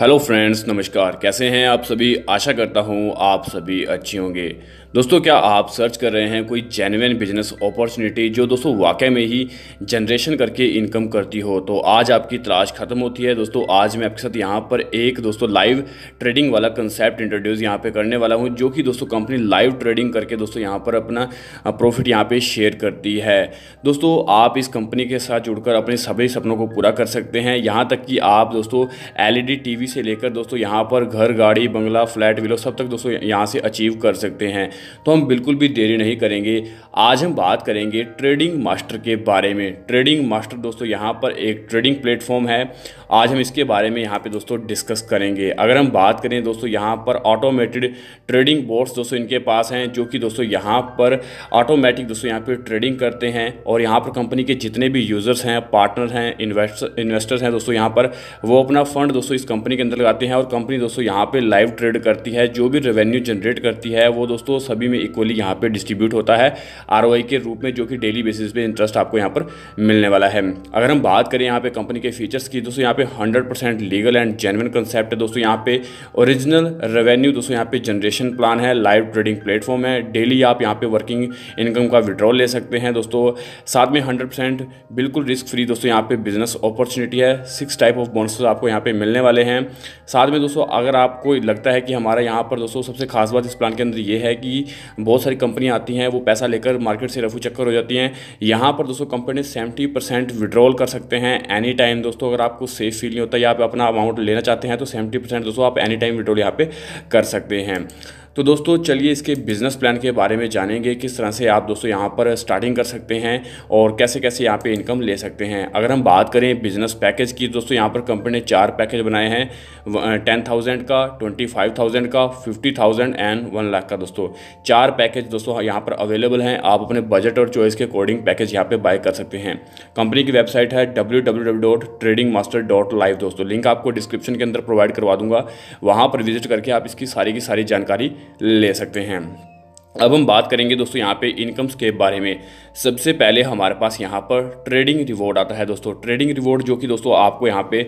hello friends नमस्कार कैसे हैं आप सभी आशा करता हूं आप सभी अच्छे होंगे दोस्तों क्या आप सर्च कर रहे हैं कोई जेनविन बिजनेस अपॉर्चुनिटी जो दोस्तों वाकई में ही जनरेशन करके इनकम करती हो तो आज आपकी तलाश खत्म होती है दोस्तों आज मैं आपके साथ यहाँ पर एक दोस्तों लाइव ट्रेडिंग वाला कंसेप्ट इंट्रोड्यूस यहाँ पे करने वाला हूँ जो कि दोस्तों कंपनी लाइव ट्रेडिंग करके दोस्तों यहाँ पर अपना प्रॉफिट यहाँ पर शेयर करती है दोस्तों आप इस कंपनी के साथ जुड़कर अपने सभी सपनों को पूरा कर सकते हैं यहाँ तक कि आप दोस्तों एल ई से लेकर दोस्तों यहाँ पर घर गाड़ी बंगला फ्लैट विलो सब तक दोस्तों यहाँ से अचीव कर सकते हैं तो हम बिल्कुल भी देरी नहीं करेंगे आज हम बात करेंगे ट्रेडिंग मास्टर के बारे में ट्रेडिंग मास्टर दोस्तों यहाँ पर एक ट्रेडिंग प्लेटफॉर्म है आज हम इसके बारे में यहाँ पे दोस्तों डिस्कस करेंगे अगर हम बात करें दोस्तों यहाँ पर ऑटोमेटेड ट्रेडिंग बोर्ड्स दोस्तों इनके पास हैं जो कि दोस्तों यहाँ पर ऑटोमेटिक दोस्तों यहाँ पर ट्रेडिंग करते हैं और यहाँ पर कंपनी के जितने भी यूज़र्स हैं पार्टनर हैं इन्वेस्टर इन्वेस्टर्स हैं दोस्तों यहाँ पर वो अपना फंड दोस्तों इस कंपनी के अंदर लगाते हैं और कंपनी दोस्तों यहाँ पे लाइव ट्रेड करती है जो भी रेवेन्यू जनरेट करती है वो दोस्तों सभी में इक्वली यहाँ पर डिस्ट्रीब्यूट होता है आर के रूप में जो कि डेली बेसिस पे इंटरेस्ट आपको यहाँ पर मिलने वाला है अगर हम बात करें यहाँ पे कंपनी के फीचर्स की दोस्तों यहाँ पे hundred legal and genuine concept है दोस्तों यहाँ पे ओरिजिनल रेवेन्यू दोस्तों यहाँ पे जनरेशन प्लान है लाइव ट्रेडिंग प्लेटफॉर्म है डेली आप यहाँ पे वर्किंग इनकम का विड्रॉल ले सकते हैं दोस्तों साथ में हंड्रेड बिल्कुल रिस्क फ्री दोस्तों यहाँ पे बिजनेस अपॉर्चुनिटी है सिक्स टाइप ऑफ बोनस आपको यहाँ पे मिलने वाले हैं साथ में दोस्तों अगर आपको लगता है कि हमारा यहाँ पर दोस्तों सबसे खास बात इस प्लान के अंदर ये है कि बहुत सारी कंपनियाँ आती हैं वो पैसा लेकर मार्केट से रफू चक्कर हो जाती हैं यहाँ पर दोस्तों कंपनी सेवेंटी परसेंट विड्रॉल कर सकते हैं एनी टाइम दोस्तों अगर आपको सेफ फील नहीं होता या आप अपना अमाउंट लेना चाहते हैं तो सेवेंटी परसेंट दोस्तों आप एनी टाइम विड्रॉल यहाँ पर कर सकते हैं तो दोस्तों चलिए इसके बिज़नेस प्लान के बारे में जानेंगे किस तरह से आप दोस्तों यहाँ पर स्टार्टिंग कर सकते हैं और कैसे कैसे यहाँ पे इनकम ले सकते हैं अगर हम बात करें बिज़नेस पैकेज की दोस्तों यहाँ पर कंपनी ने चार पैकेज बनाए हैं टेन थाउजेंड का ट्वेंटी फाइव थाउजेंड का fifty thousand and one lakh का दोस्तों चार पैकेज दोस्तों यहाँ पर अवेलेबल हैं आप अपने बजट और चॉइस के अकॉर्डिंग पैकेज यहाँ पर बाय कर सकते हैं कंपनी की वेबसाइट है डब्ल्यू दोस्तों लिंक आपको डिस्क्रिप्शन के अंदर प्रोवाइड करवा दूंगा वहाँ पर विजिट करके आप इसकी सारी की सारी जानकारी ले सकते हैं अब हम बात करेंगे दोस्तों यहाँ पे इनकम्स के बारे में सबसे पहले हमारे पास यहाँ पर ट्रेडिंग रिवॉर्ड आता है दोस्तों ट्रेडिंग रिवॉर्ड जो कि दोस्तों आपको यहाँ पे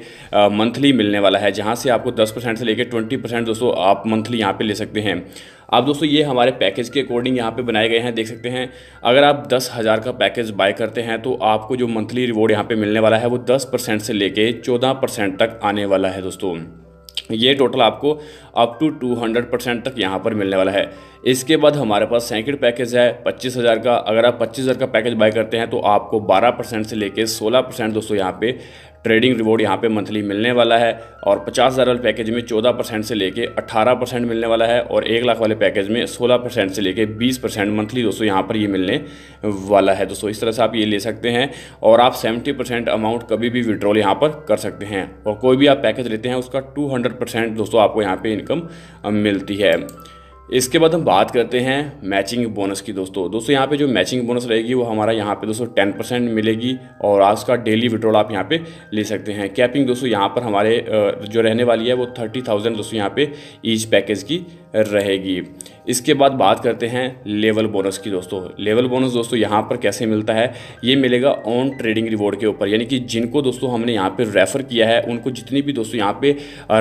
मंथली मिलने वाला है जहाँ से आपको 10 परसेंट से लेकर 20 परसेंट दोस्तों आप मंथली यहाँ पे ले सकते हैं आप दोस्तों ये हमारे पैकेज के अकॉर्डिंग यहाँ पे बनाए गए हैं देख सकते हैं अगर आप दस हज़ार का पैकेज बाय करते हैं तो आपको जो मंथली रिवॉर्ड यहाँ पर मिलने वाला है वो दस परसेंट से लेकर चौदह परसेंट तक आने वाला है दोस्तों ये टोटल आपको अप टू 200 परसेंट तक यहाँ पर मिलने वाला है इसके बाद हमारे पास सैकड़ पैकेज है पच्चीस हज़ार का अगर आप पच्चीस हज़ार का पैकेज बाय करते हैं तो आपको बारह परसेंट से लेकर सोलह परसेंट दोस्तों यहाँ पे ट्रेडिंग रिवॉर्ड यहाँ पे मंथली मिलने वाला है और पचास हज़ार वाले पैकेज में चौदह परसेंट से लेके अट्ठारह परसेंट मिलने वाला है और एक लाख वाले पैकेज में सोलह परसेंट से लेके बीस परसेंट मंथली दोस्तों यहाँ पर ये यह मिलने वाला है दोस्तों इस तरह से आप ये ले सकते हैं और आप सेवेंटी परसेंट अमाउंट कभी भी विड्रॉल यहाँ पर कर सकते हैं और कोई भी आप पैकेज लेते हैं उसका टू हंड्रेड परसेंट दोस्तों आपको यहाँ पर इनकम मिलती है इसके बाद हम बात करते हैं मैचिंग बोनस की दोस्तों दोस्तों यहाँ पे जो मैचिंग बोनस रहेगी वो हमारा यहाँ पे दोस्तों टेन परसेंट मिलेगी और आज का डेली विड्रॉल आप यहाँ पे ले सकते हैं कैपिंग दोस्तों यहाँ पर हमारे जो रहने वाली है वो थर्टी थाउजेंड दोस्तों यहाँ पे ईच पैकेज की रहेगी इसके बाद बात करते हैं लेवल बोनस की दोस्तों लेवल बोनस दोस्तों यहाँ पर कैसे मिलता है ये मिलेगा ऑन ट्रेडिंग रिवॉर्ड के ऊपर यानी कि जिनको दोस्तों हमने यहाँ पर रेफ़र किया है उनको जितनी भी दोस्तों यहाँ पे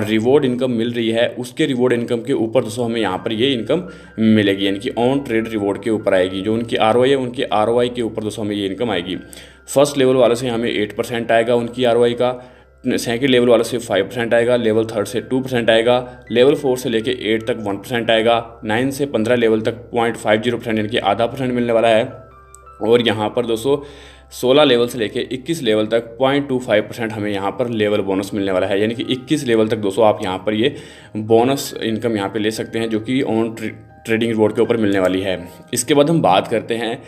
रिवॉर्ड इनकम मिल रही है उसके रिवॉर्ड इनकम के ऊपर दोस्तों हमें यहाँ पर ये इनकम मिलेगी यानी कि ऑन ट्रेड रिवॉर्ड के ऊपर आएगी जो उनकी आर है उनके आर के ऊपर दोस्तों हमें ये इनकम आएगी फर्स्ट लेवल वाले से हमें एट आएगा उनकी आर का सेकेंड लेवल वाले से फाइव परसेंट आएगा लेवल थर्ड से टू परसेंट आएगा लेवल फोर से लेके एट तक वन परसेंट आएगा नाइन से पंद्रह लेवल तक पॉइंट फाइव जीरो परसेंट यानी कि आधा परसेंट मिलने वाला है और यहाँ पर दोस्तों सोलह लेवल से लेके इक्कीस लेवल तक पॉइंट टू फाइव परसेंट हमें यहाँ पर लेवल बोनस मिलने वाला है यानी कि इक्कीस लेवल तक दोस्तों आप यहाँ पर ये बोनस इनकम यहाँ पर ले सकते हैं जो कि ऑन ट्रेडिंग रोड के ऊपर मिलने वाली है इसके बाद हम बात करते हैं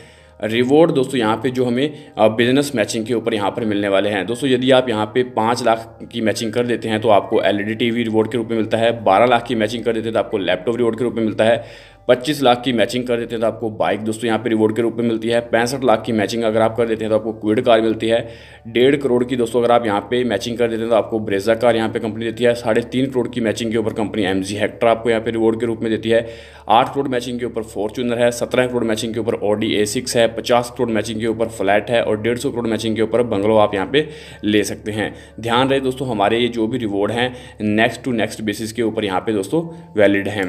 रिवॉर्ड दोस्तों यहाँ पे जो हमें बिजनेस मैचिंग के ऊपर यहाँ पर मिलने वाले हैं दोस्तों यदि आप यहाँ पे पाँच लाख की मैचिंग कर देते हैं तो आपको एलईडी टीवी रिवॉर्ड के रूप में मिलता है बारह लाख की मैचिंग कर देते हैं तो आपको लैपटॉप रिवॉर्ड के रूप में मिलता है पच्चीस लाख की मैचिंग कर देते हैं तो आपको बाइक दोस्तों यहाँ पे रिवॉर्ड के रूप में मिलती है पैंसठ लाख की मैचिंग अगर आप कर देते हैं तो आपको क्विड कार मिलती है डेढ़ करोड़ की दोस्तों अगर आप यहाँ पे मैचिंग कर देते हैं तो आपको ब्रेजा कार यहाँ पे कंपनी देती है साढ़े तीन करोड़ की मैचिंग के ऊपर कंपनी एम जी हेक्टर आपको यहाँ पे रिवॉर्ड के रूप में देती है आठ करोड़ मैचिंग के ऊपर फॉर्चूनर है सत्रह करोड़ मैचिंग के ऊपर ऑडी ए सिक्स है पचास करोड़ मैचिंग के ऊपर फ्लैट है और डेढ़ सौ करोड़ मैचिंग के ऊपर बंगलो आप यहाँ पे ले सकते हैं ध्यान रहे दोस्तों हमारे ये जो भी रिवॉर्ड हैं नेक्स्ट टू नेक्स्ट बेसिस के ऊपर यहाँ पे दोस्तों वैलिड हैं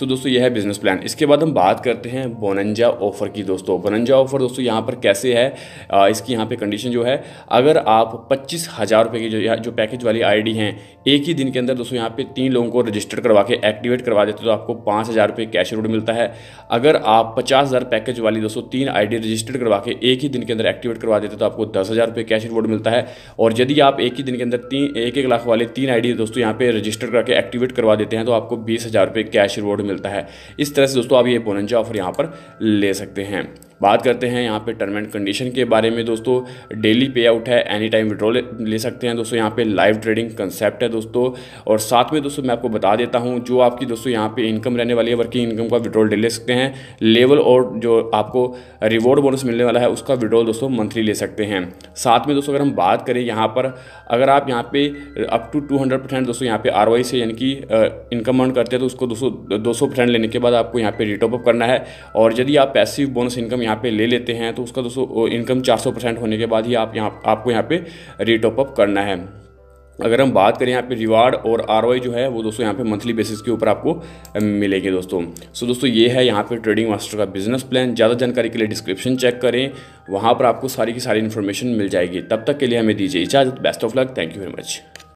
सो दोस्तों यह है बिजनेस प्लान इसके बाद हम बात करते हैं बोनंजा ऑफ़र की दोस्तों बोनंजा ऑफ़र दोस्तों यहाँ पर कैसे है इसकी यहाँ पे कंडीशन जो है अगर आप पच्चीस हज़ार रुपये की जो जो पैकेज वाली आईडी हैं एक ही दिन के अंदर दोस्तों यहाँ पे तीन लोगों को रजिस्टर करवा के एक्टिवेट करवा देते तो आपको पाँच हज़ार रुपये कैश रोड मिलता है अगर आप पचास हज़ार पैकेज वाली दोस्तों तीन आई रजिस्टर्ड करवा के एक ही दिन के अंदर एक्टिवेट करवा देते तो आपको दस हज़ार रुपये कैश रिवॉर्ड मिलता है और यदि आप एक ही दिन के अंदर तीन एक एक लाख वाले तीन आई दोस्तों यहाँ पर रजिस्टर करके एक्टिवेट करवा देते हैं तो आपको बीस हज़ार रुपये कैश रिवॉर्ड मिलता है इस तरह तरह से दोस्तों आप ये बोनजा ऑफर यहाँ पर ले सकते हैं बात करते हैं यहाँ पे टर्म एंड कंडीशन के बारे में दोस्तों डेली पे आउट है एनी टाइम विड्रॉल ले सकते हैं दोस्तों यहाँ पे लाइव ट्रेडिंग कंसेप्ट है दोस्तों और साथ में दोस्तों मैं आपको बता देता हूँ जो आपकी दोस्तों यहाँ पे इनकम रहने वाली है वर्किंग इनकम का विड्रॉल ले सकते हैं लेवल और जो आपको रिवॉर्ड बोनस मिलने वाला है उसका विड्रॉल दोस्तों मंथली ले सकते हैं साथ में दोस्तों अगर हम बात करें यहाँ पर अगर आप यहाँ पे up to two hundred percent दोस्तों यहाँ पे आर से यानी कि इनकम अर्न करते हैं तो उसको दो सौ लेने के बाद आपको यहाँ पे रिटॉपअप करना है और यदि आप पैसिव बोनस इनकम यहाँ यहाँ पे ले लेते हैं तो उसका दोस्तों इनकम 400 परसेंट होने के बाद ही आप यहाँ आपको यहाँ पे रीटॉप अप करना है अगर हम बात करें यहाँ पे रिवार्ड और आर जो है वो दोस्तों यहाँ पे मंथली बेसिस के ऊपर आपको मिलेंगे दोस्तों सो दोस्तों ये है यहाँ पे ट्रेडिंग मास्टर का बिजनेस प्लान ज़्यादा जानकारी के लिए डिस्क्रिप्शन चेक करें वहाँ पर आपको सारी की सारी इन्फॉर्मेशन मिल जाएगी तब तक के लिए हमें दीजिए इजाज़त best of luck thank you very much